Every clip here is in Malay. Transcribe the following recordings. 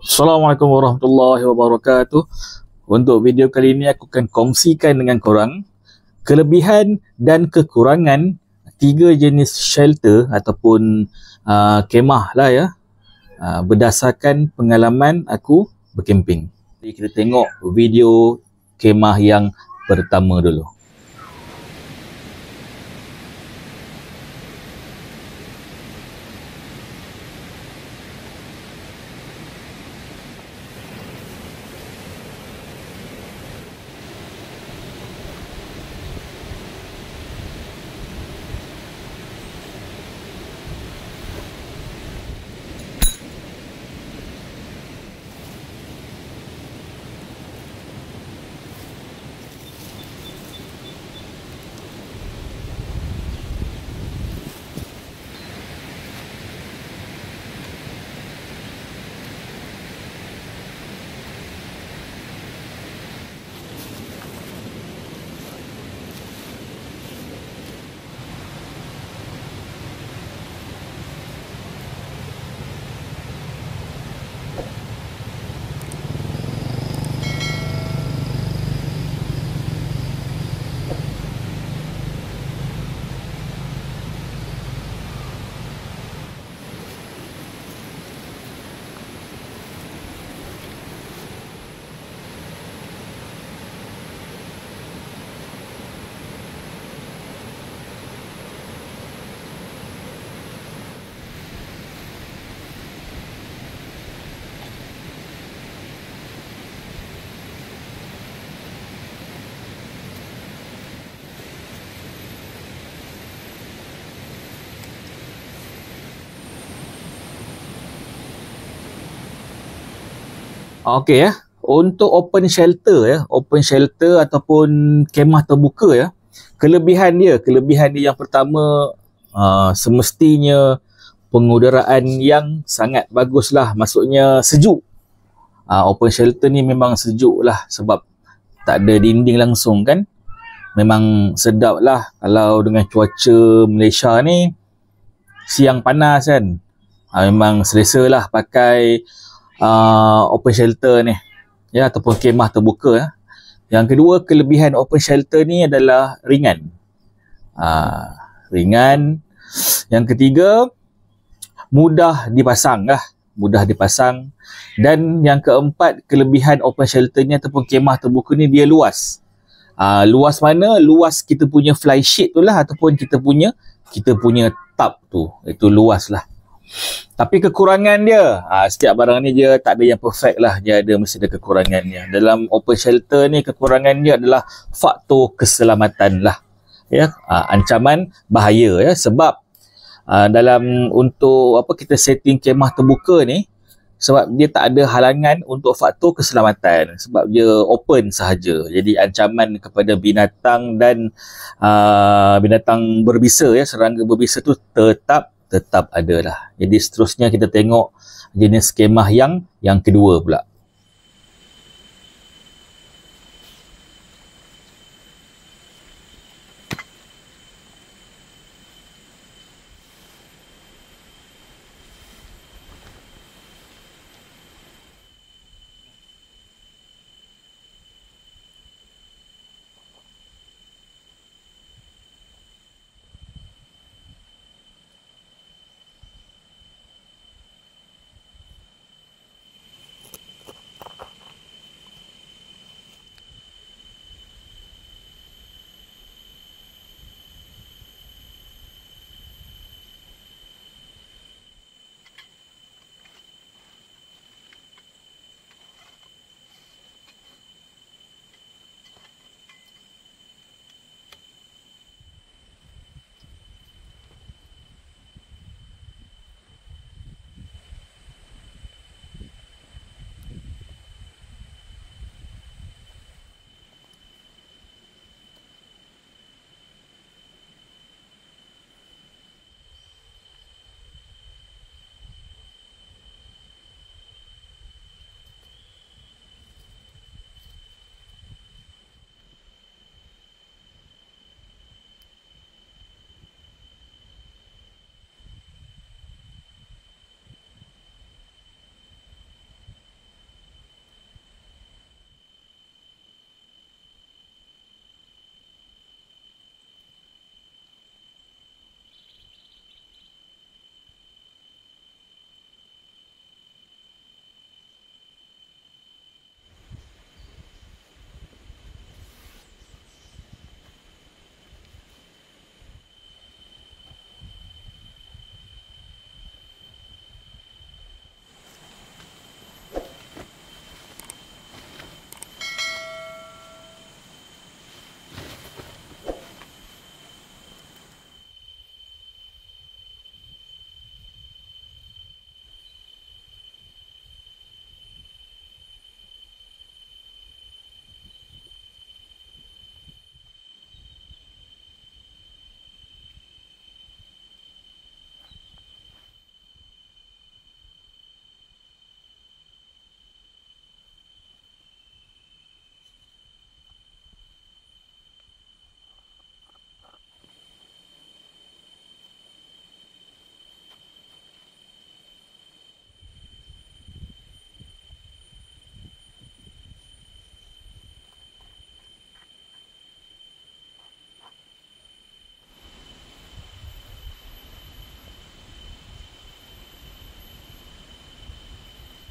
Assalamualaikum warahmatullahi wabarakatuh. Untuk video kali ini aku akan kongsikan dengan korang kelebihan dan kekurangan tiga jenis shelter ataupun uh, kemah lah ya uh, berdasarkan pengalaman aku berkemping. Jadi kita tengok video kemah yang pertama dulu. Okey ya. Untuk open shelter ya, open shelter ataupun kemah terbuka ya. Kelebihan dia, kelebihan dia yang pertama uh, semestinya pengudaraan yang sangat baguslah. Maksudnya sejuk. Uh, open shelter ni memang sejuk lah sebab tak ada dinding langsung kan. Memang sedap lah kalau dengan cuaca Malaysia ni siang panas kan. Uh, memang selesa lah pakai uh, open shelter ni ya ataupun kemah terbuka ya. Yang kedua kelebihan open shelter ni adalah ringan. Uh, ringan. Yang ketiga mudah dipasang lah. Mudah dipasang. Dan yang keempat kelebihan open shelter ni ataupun kemah terbuka ni dia luas. Uh, luas mana? Luas kita punya fly sheet tu lah ataupun kita punya kita punya tub tu. Itu luas lah. Tapi kekurangan dia, ha, setiap barang ni dia tak ada yang perfect lah. Dia ada mesti ada kekurangannya. Dalam open shelter ni kekurangan dia adalah faktor keselamatan lah. Ya, ha, ancaman bahaya ya sebab ha, dalam untuk apa kita setting kemah terbuka ni sebab dia tak ada halangan untuk faktor keselamatan sebab dia open sahaja jadi ancaman kepada binatang dan uh, binatang berbisa ya serangga berbisa tu tetap tetap ada lah. Jadi seterusnya kita tengok jenis skema yang yang kedua pula.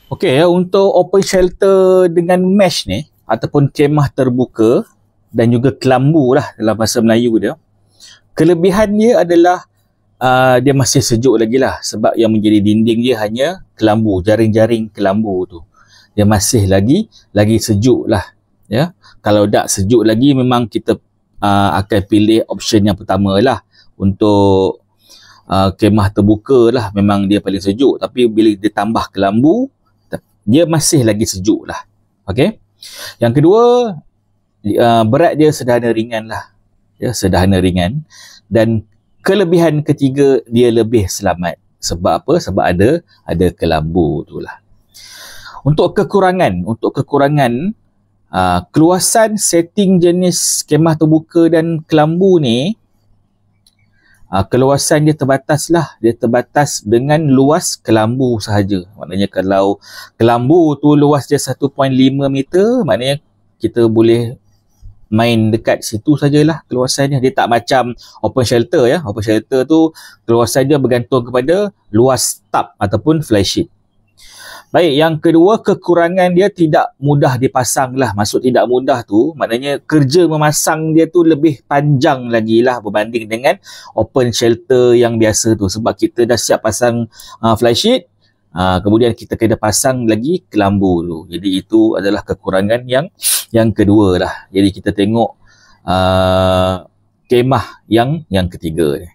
Okey ya, untuk open shelter dengan mesh ni ataupun kemah terbuka dan juga kelambu lah dalam bahasa Melayu dia. Kelebihan dia adalah uh, dia masih sejuk lagi lah sebab yang menjadi dinding dia hanya kelambu, jaring-jaring kelambu tu. Dia masih lagi, lagi sejuk lah. Ya? Kalau tak sejuk lagi memang kita uh, akan pilih option yang pertama lah untuk uh, kemah terbuka lah memang dia paling sejuk. Tapi bila dia tambah kelambu, dia masih lagi sejuk lah. Okay. Yang kedua, uh, berat dia sederhana ringan lah. Ya, sederhana ringan. Dan kelebihan ketiga, dia lebih selamat. Sebab apa? Sebab ada ada kelambu tu lah. Untuk kekurangan, untuk kekurangan, uh, keluasan setting jenis kemah terbuka dan kelambu ni, Ah, keluasan dia terbatas lah dia terbatas dengan luas kelambu sahaja maknanya kalau kelambu tu luas dia 1.5 meter maknanya kita boleh main dekat situ sajalah keluasannya dia tak macam open shelter ya open shelter tu keluasan bergantung kepada luas tap ataupun flysheet Baik, yang kedua kekurangan dia tidak mudah dipasang lah. Maksud tidak mudah tu, maknanya kerja memasang dia tu lebih panjang lagi lah berbanding dengan open shelter yang biasa tu. Sebab kita dah siap pasang uh, flysheet, uh, kemudian kita kena pasang lagi kelambu tu. Jadi itu adalah kekurangan yang yang kedua lah. Jadi kita tengok uh, kemah yang yang ketiga ni.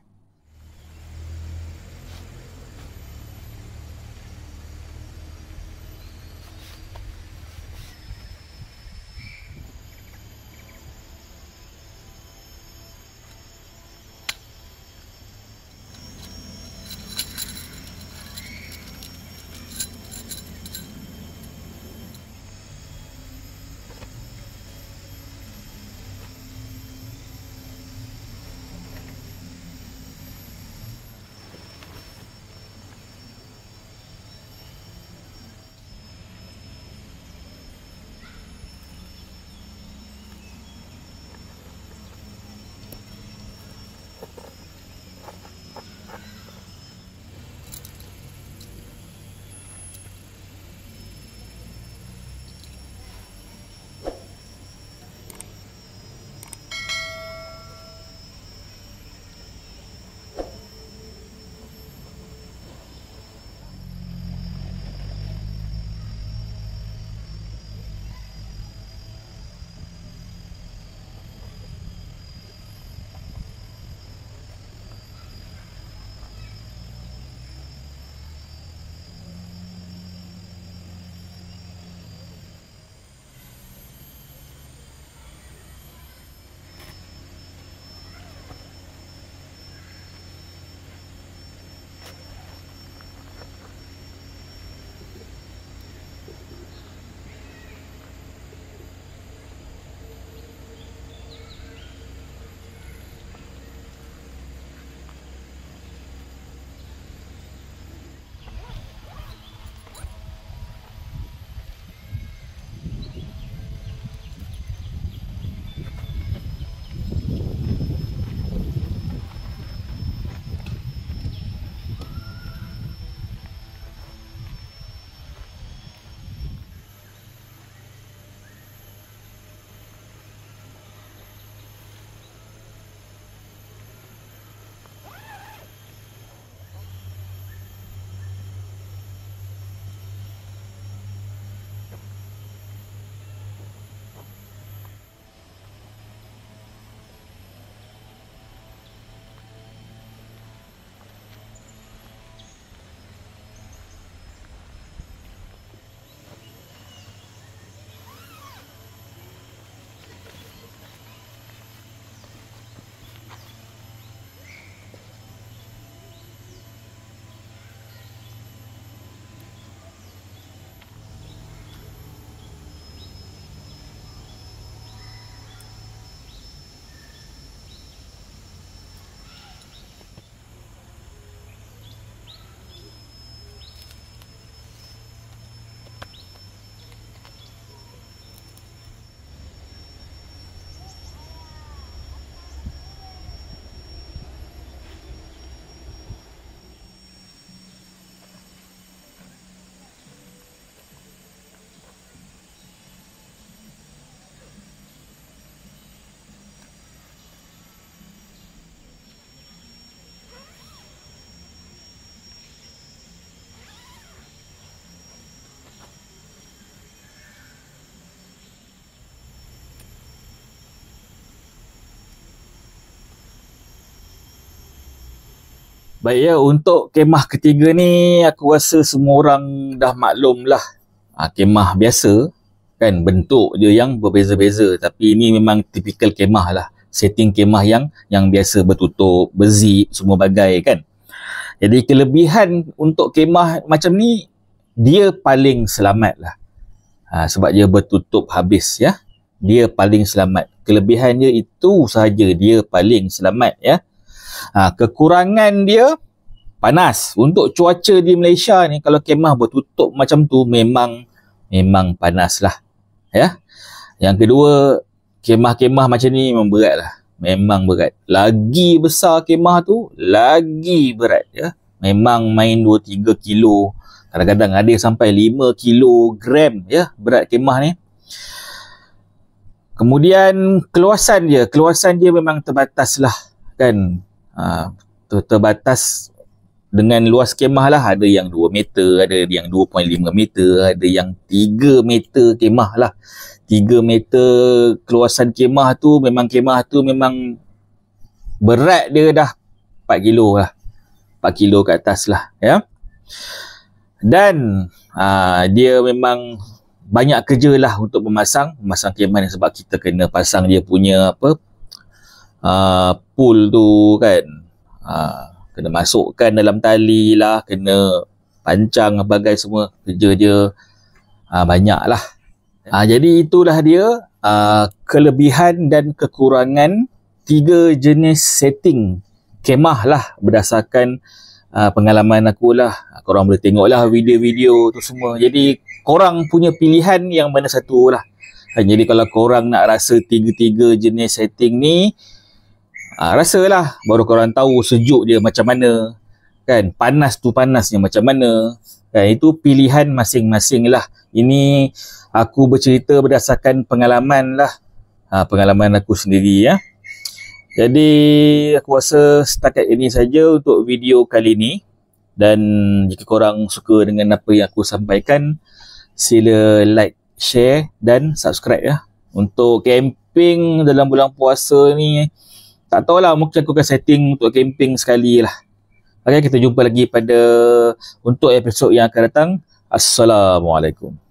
Baik ya, untuk kemah ketiga ni aku rasa semua orang dah maklum lah. Ha, kemah biasa kan bentuk dia yang berbeza-beza tapi ini memang tipikal kemah lah. Setting kemah yang yang biasa bertutup, berzip, semua bagai kan. Jadi kelebihan untuk kemah macam ni dia paling selamat lah. Ha, sebab dia bertutup habis ya. Dia paling selamat. Kelebihannya itu sahaja dia paling selamat ya. Ha, kekurangan dia panas. Untuk cuaca di Malaysia ni kalau kemah bertutup macam tu memang memang panas lah. Ya? Yang kedua, kemah-kemah macam ni memang berat lah. Memang berat. Lagi besar kemah tu, lagi berat. Ya? Memang main 2-3 kilo. Kadang-kadang ada sampai 5 kilogram ya, berat kemah ni. Kemudian keluasan dia, keluasan dia memang terbatas lah kan Ha, ter- terbatas dengan luas kemah lah ada yang 2 meter ada yang 2.5 meter ada yang 3 meter kemah lah 3 meter keluasan kemah tu memang kemah tu memang berat dia dah 4 kilo lah 4 kilo ke atas lah ya dan aa, ha, dia memang banyak kerja lah untuk memasang memasang kemah ni sebab kita kena pasang dia punya apa Ah, pool tu kan uh, kena masukkan dalam tali lah kena pancang bagai semua kerja dia uh, banyak lah uh, ah, jadi itulah dia uh, kelebihan dan kekurangan tiga jenis setting kemah lah berdasarkan uh, pengalaman aku lah korang boleh tengok lah video-video tu semua jadi korang punya pilihan yang mana satu lah jadi kalau korang nak rasa tiga-tiga jenis setting ni Ha, rasalah baru korang tahu sejuk dia macam mana kan panas tu panasnya macam mana kan itu pilihan masing-masing lah ini aku bercerita berdasarkan pengalaman lah ha, pengalaman aku sendiri ya jadi aku rasa setakat ini saja untuk video kali ini dan jika korang suka dengan apa yang aku sampaikan sila like share dan subscribe ya untuk camping dalam bulan puasa ni tak tahu lah mungkin aku akan setting untuk camping sekali lah Okay, kita jumpa lagi pada untuk episod yang akan datang. Assalamualaikum.